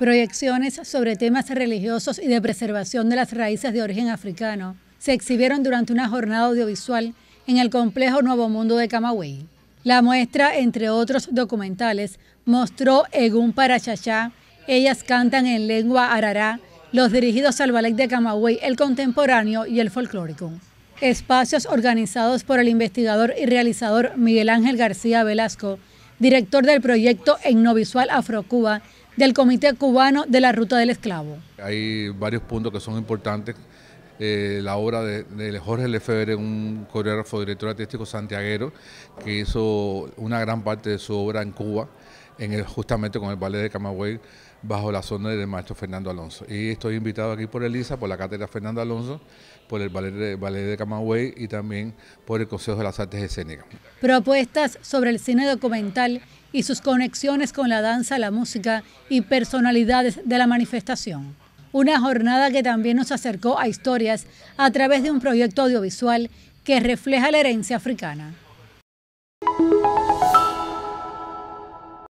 Proyecciones sobre temas religiosos y de preservación de las raíces de origen africano se exhibieron durante una jornada audiovisual en el complejo Nuevo Mundo de Camagüey. La muestra, entre otros documentales, mostró Egún Parachachá, Ellas cantan en lengua arará, los dirigidos al ballet de Camagüey, el contemporáneo y el folclórico. Espacios organizados por el investigador y realizador Miguel Ángel García Velasco, director del proyecto Etnovisual Afrocuba, del Comité Cubano de la Ruta del Esclavo. Hay varios puntos que son importantes. Eh, la obra de, de Jorge Lefebvre, un coreógrafo, director artístico santiaguero, que hizo una gran parte de su obra en Cuba, en justamente con el ballet de Camagüey, bajo la zona del maestro Fernando Alonso. Y estoy invitado aquí por Elisa, por la cátedra Fernando Alonso, por el ballet de, ballet de Camagüey y también por el Consejo de las Artes Escénicas. Propuestas sobre el cine documental y sus conexiones con la danza, la música y personalidades de la manifestación. Una jornada que también nos acercó a historias a través de un proyecto audiovisual que refleja la herencia africana.